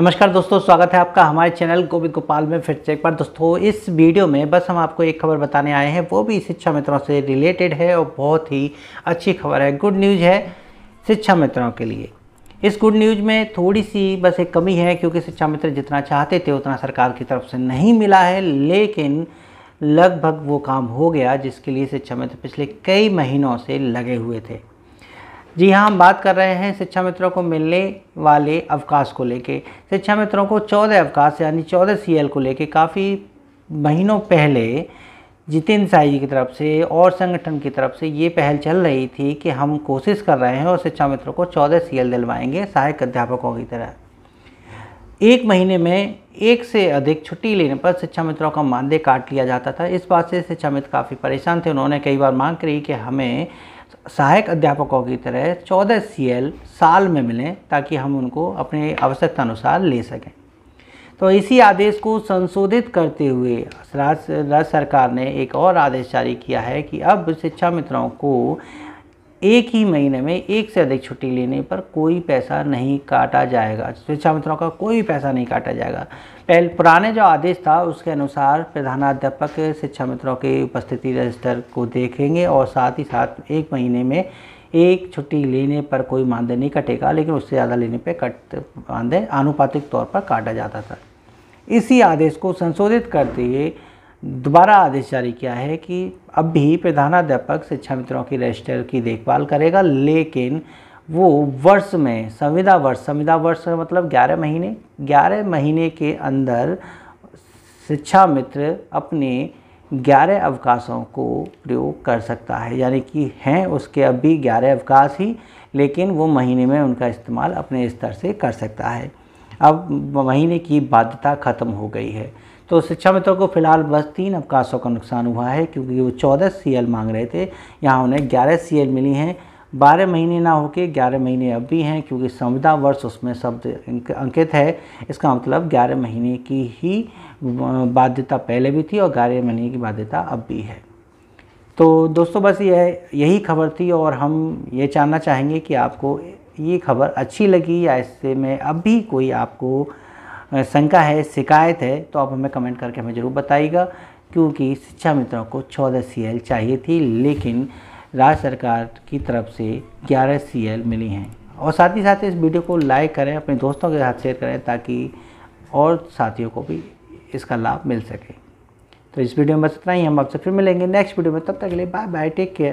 नमस्कार दोस्तों स्वागत है आपका हमारे चैनल गोविंद गोपाल में फिर से एक बार दोस्तों इस वीडियो में बस हम आपको एक खबर बताने आए हैं वो भी शिक्षा मित्रों से रिलेटेड है और बहुत ही अच्छी खबर है गुड न्यूज़ है शिक्षा मित्रों के लिए इस गुड न्यूज़ में थोड़ी सी बस एक कमी है क्योंकि शिक्षा मित्र जितना चाहते थे उतना सरकार की तरफ से नहीं मिला है लेकिन लगभग वो काम हो गया जिसके लिए शिक्षा मित्र पिछले कई महीनों से लगे हुए थे जी हाँ हम बात कर रहे हैं शिक्षा मित्रों को मिलने वाले अवकाश को लेके शिक्षा मित्रों को चौदह अवकाश यानी चौदह सीएल को लेके काफ़ी महीनों पहले जितेंद्र साई जी की तरफ से और संगठन की तरफ से ये पहल चल रही थी कि हम कोशिश कर रहे हैं और शिक्षा मित्रों को चौदह सीएल दिलवाएंगे सहायक अध्यापकों की तरह एक महीने में एक से अधिक छुट्टी लेने पर शिक्षा मित्रों का मानदेय काट लिया जाता था इस बात से शिक्षा मित्र काफ़ी परेशान थे उन्होंने कई बार मांग करी कि हमें सहायक अध्यापकों की तरह 14 सी साल में मिलें ताकि हम उनको अपने आवश्यकता अनुसार ले सकें तो इसी आदेश को संशोधित करते हुए राज्य सरकार ने एक और आदेश जारी किया है कि अब शिक्षा मित्रों को एक ही महीने में एक से अधिक छुट्टी लेने पर कोई पैसा नहीं काटा जाएगा शिक्षा मित्रों का कोई पैसा नहीं काटा जाएगा पहले पुराने जो आदेश था उसके अनुसार प्रधानाध्यापक शिक्षा मित्रों की उपस्थिति रजिस्टर को देखेंगे और साथ ही साथ एक महीने में एक छुट्टी लेने पर कोई मानदेय नहीं कटेगा लेकिन उससे ज़्यादा लेने पर कट मानदेय आनुपातिक तौर पर काटा जाता था इसी आदेश को संशोधित करते हुए दोबारा आदेश जारी किया है कि अब भी प्रधानाध्यापक शिक्षा मित्रों की रजिस्टर की देखभाल करेगा लेकिन वो वर्ष में संविदा वर्ष संविदा वर्ष मतलब 11 महीने 11 महीने के अंदर शिक्षा मित्र अपने 11 अवकाशों को प्रयोग कर सकता है यानी कि हैं उसके अब भी ग्यारह अवकाश ही लेकिन वो महीने में उनका इस्तेमाल अपने स्तर से कर सकता है अब महीने की बाध्यता ख़त्म हो गई है तो शिक्षा मित्रों को फिलहाल बस तीन अवकाशों का नुकसान हुआ है क्योंकि वो चौदह सी मांग रहे थे यहाँ उन्हें ग्यारह सी मिली हैं बारह महीने ना होके ग्यारह महीने अब भी हैं क्योंकि संविदा वर्ष उसमें शब्द अंकित है इसका मतलब ग्यारह महीने की ही बाध्यता पहले भी थी और ग्यारह महीने की बाध्यता अब भी है तो दोस्तों बस यह यही खबर थी और हम ये जानना चाहेंगे कि आपको ये खबर अच्छी लगी या इससे में अब भी कोई आपको शंका है शिकायत है तो आप हमें कमेंट करके हमें ज़रूर बताइएगा क्योंकि शिक्षा मित्रों को चौदह सी चाहिए थी लेकिन राज्य सरकार की तरफ से ग्यारह सी मिली हैं और साथ ही साथ इस वीडियो को लाइक करें अपने दोस्तों के साथ शेयर करें ताकि और साथियों को भी इसका लाभ मिल सके तो इस वीडियो में बस इतना ही हम आपसे फिर मिलेंगे नेक्स्ट वीडियो में तब तक के लिए बाय बाय टेक केयर